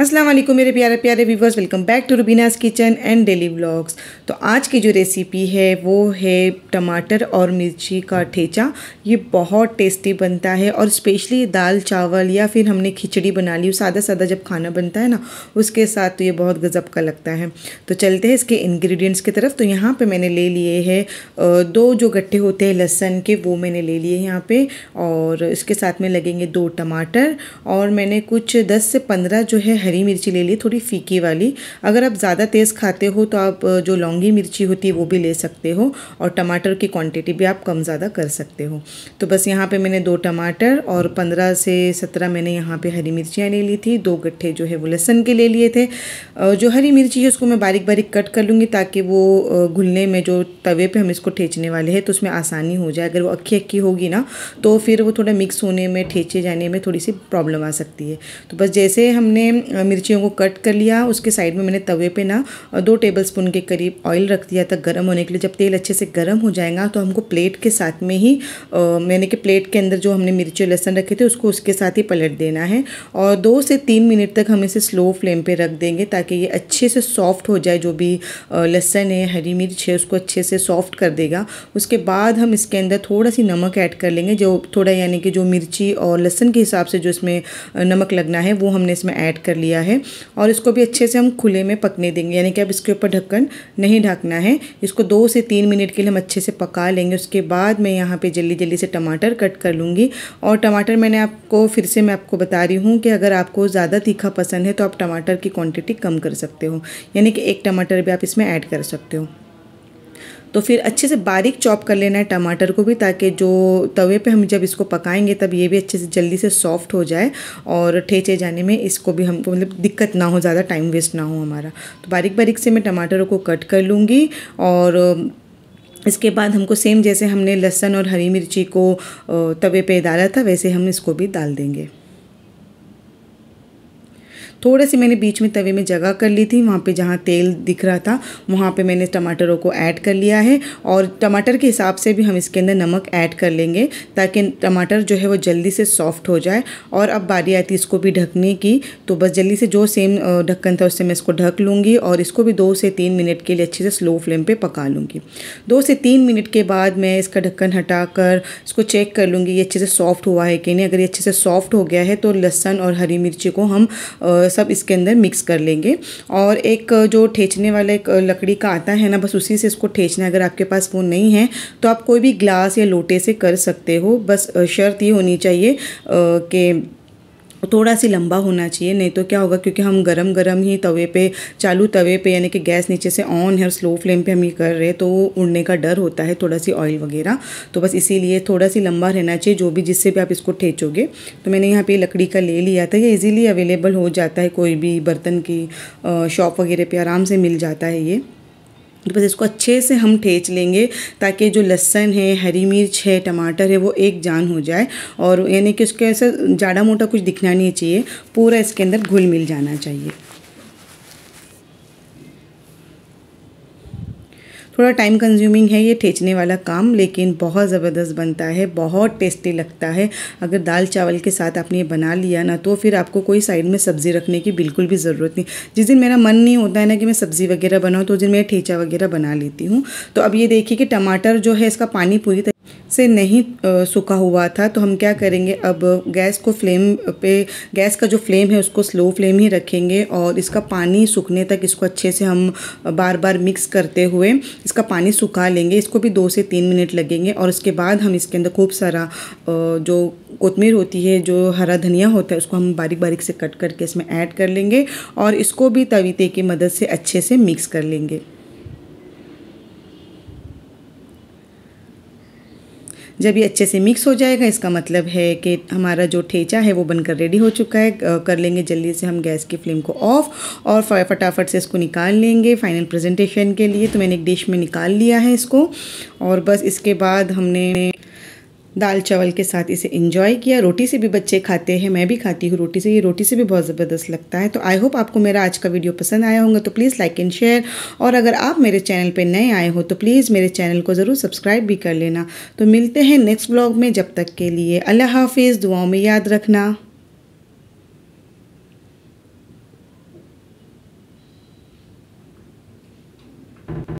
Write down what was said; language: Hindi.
अस्सलाम वालेकुम मेरे प्यारे प्यारे viewers welcome back to Rubina's kitchen and daily vlogs तो आज की जो रेसिपी है वो है टमाटर और मिर्ची का ठेचा ये बहुत टेस्टी बनता है और स्पेशली दाल चावल या फिर हमने खिचड़ी बना ली सादा सादा जब खाना बनता है ना उसके साथ तो ये बहुत गज़ब का लगता है तो चलते हैं इसके इन्ग्रीडियंट्स की तरफ तो यहाँ पर मैंने ले लिए है दो जो गट्ठे होते हैं लहसन के वो मैंने ले लिए यहाँ पर और इसके साथ में लगेंगे दो टमाटर और मैंने कुछ दस से पंद्रह जो है हरी मिर्ची ले ली थोड़ी फीकी वाली अगर आप ज़्यादा तेज़ खाते हो तो आप जो लौंगी मिर्ची होती है वो भी ले सकते हो और टमाटर की क्वांटिटी भी आप कम ज़्यादा कर सकते हो तो बस यहाँ पे मैंने दो टमाटर और पंद्रह से सत्रह मैंने यहाँ पे हरी मिर्चियाँ ले ली थी दो गट्ठे जो है वो लहसन के ले लिए थे जो हरी मिर्ची है उसको मैं बारीक बारीक कट कर लूँगी ताकि वो घुलने में जो तवे पर हम इसको ठेचने वाले हैं तो उसमें आसानी हो जाए अगर वो अक्खी अक्खी होगी ना तो फिर वो थोड़ा मिक्स होने में ठेचे जाने में थोड़ी सी प्रॉब्लम आ सकती है तो बस जैसे हमने मिर्चियों को कट कर लिया उसके साइड में मैंने तवे पे ना दो टेबल स्पून के करीब ऑयल रख दिया था गर्म होने के लिए जब तेल अच्छे से गर्म हो जाएगा तो हमको प्लेट के साथ में ही मैंने कि प्लेट के अंदर जो हमने मिर्ची लहसन रखे थे उसको उसके साथ ही पलट देना है और दो से तीन मिनट तक हम इसे स्लो फ्लेम पर रख देंगे ताकि ये अच्छे से सॉफ्ट हो जाए जो भी लहसन है हरी मिर्च है उसको अच्छे से सॉफ्ट कर देगा उसके बाद हम इसके अंदर थोड़ा सी नमक ऐड कर लेंगे जो थोड़ा यानी कि जो मिर्ची और लहसन के हिसाब से जो इसमें नमक लगना है वो हमने इसमें ऐड कर लिया है और इसको भी अच्छे से हम खुले में पकने देंगे यानी कि अब इसके ऊपर ढक्कन नहीं ढकना है इसको दो से तीन मिनट के लिए हम अच्छे से पका लेंगे उसके बाद मैं यहाँ पे जल्दी जल्दी से टमाटर कट कर लूँगी और टमाटर मैंने आपको फिर से मैं आपको बता रही हूँ कि अगर आपको ज़्यादा तीखा पसंद है तो आप टमाटर की क्वान्टिटी कम कर सकते हो यानी कि एक टमाटर भी आप इसमें ऐड कर सकते हो तो फिर अच्छे से बारीक चॉप कर लेना है टमाटर को भी ताकि जो तवे पे हम जब इसको पकाएंगे तब ये भी अच्छे से जल्दी से सॉफ्ट हो जाए और ठेचे जाने में इसको भी हमको मतलब दिक्कत ना हो ज़्यादा टाइम वेस्ट ना हो हमारा तो बारीक बारीक से मैं टमाटरों को कट कर लूँगी और इसके बाद हमको सेम जैसे हमने लहसुन और हरी मिर्ची को तवे पे डाला था वैसे हम इसको भी डाल देंगे थोड़े से मैंने बीच में तवे में जगह कर ली थी वहाँ पे जहाँ तेल दिख रहा था वहाँ पे मैंने टमाटरों को ऐड कर लिया है और टमाटर के हिसाब से भी हम इसके अंदर नमक ऐड कर लेंगे ताकि टमाटर जो है वो जल्दी से सॉफ्ट हो जाए और अब बारी आती इसको भी ढकने की तो बस जल्दी से जो सेम ढक्कन था उससे मैं इसको ढक लूँगी और इसको भी दो से तीन मिनट के लिए अच्छे से स्लो फ्लेम पर पका लूँगी दो से तीन मिनट के बाद मैं इसका ढक्कन हटा कर इसको चेक कर लूँगी ये अच्छे से सॉफ्ट हुआ है कि नहीं अगर ये अच्छे से सॉफ्ट हो गया है तो लहसन और हरी मिर्ची को हम सब इसके अंदर मिक्स कर लेंगे और एक जो ठेचने वाला एक लकड़ी का आता है ना बस उसी से इसको ठेचना अगर आपके पास वो नहीं है तो आप कोई भी ग्लास या लोटे से कर सकते हो बस शर्त ये होनी चाहिए कि थोड़ा सी लंबा होना चाहिए नहीं तो क्या होगा क्योंकि हम गरम गरम ही तवे पे चालू तवे पे यानी कि गैस नीचे से ऑन है और स्लो फ्लेम पे हम ये कर रहे हैं तो उड़ने का डर होता है थोड़ा सी ऑयल वगैरह तो बस इसीलिए थोड़ा सी लंबा रहना चाहिए जो भी जिससे भी आप इसको ठेचोगे तो मैंने यहाँ पर लकड़ी का ले लिया था ये इजीली अवेलेबल हो जाता है कोई भी बर्तन की शॉप वगैरह पर आराम से मिल जाता है ये तो बस इसको अच्छे से हम ठेच लेंगे ताकि जो लहसन है हरी मिर्च है टमाटर है वो एक जान हो जाए और यानी कि उसके ऐसा ज़्यादा मोटा कुछ दिखना नहीं चाहिए पूरा इसके अंदर घुल मिल जाना चाहिए थोड़ा टाइम कंज्यूमिंग है ये ठेचने वाला काम लेकिन बहुत ज़बरदस्त बनता है बहुत टेस्टी लगता है अगर दाल चावल के साथ आपने ये बना लिया ना तो फिर आपको कोई साइड में सब्ज़ी रखने की बिल्कुल भी ज़रूरत नहीं जिस दिन मेरा मन नहीं होता है ना कि मैं सब्ज़ी वगैरह बनाऊँ तो उस दिन मैं ठेचा वगैरह बना लेती हूँ तो अब ये देखिए कि टमाटर जो है इसका पानी पूरी तरह से नहीं सूखा हुआ था तो हम क्या करेंगे अब गैस को फ्लेम पे गैस का जो फ्लेम है उसको स्लो फ्लेम ही रखेंगे और इसका पानी सूखने तक इसको अच्छे से हम बार बार मिक्स करते हुए इसका पानी सुखा लेंगे इसको भी दो से तीन मिनट लगेंगे और उसके बाद हम इसके अंदर खूब सारा जो कोतमीर होती है जो हरा धनिया होता है उसको हम बारीक बारीक से कट करके इसमें ऐड कर लेंगे और इसको भी तवीते की मदद से अच्छे से मिक्स कर लेंगे जब ये अच्छे से मिक्स हो जाएगा इसका मतलब है कि हमारा जो ठेचा है वो बनकर रेडी हो चुका है कर लेंगे जल्दी से हम गैस की फ्लेम को ऑफ़ और फटाफट से इसको निकाल लेंगे फाइनल प्रेजेंटेशन के लिए तो मैंने एक डिश में निकाल लिया है इसको और बस इसके बाद हमने दाल चावल के साथ इसे इन्जॉय किया रोटी से भी बच्चे खाते हैं मैं भी खाती हूँ रोटी से ये रोटी से भी बहुत ज़बरदस्त लगता है तो आई होप आपको मेरा आज का वीडियो पसंद आया होगा तो प्लीज़ लाइक एंड शेयर और अगर आप मेरे चैनल पर नए आए हो तो प्लीज़ मेरे चैनल को ज़रूर सब्सक्राइब भी कर लेना तो मिलते हैं नेक्स्ट ब्लॉग में जब तक के लिए अल्लाह हाफिज़ दुआओं में याद रखना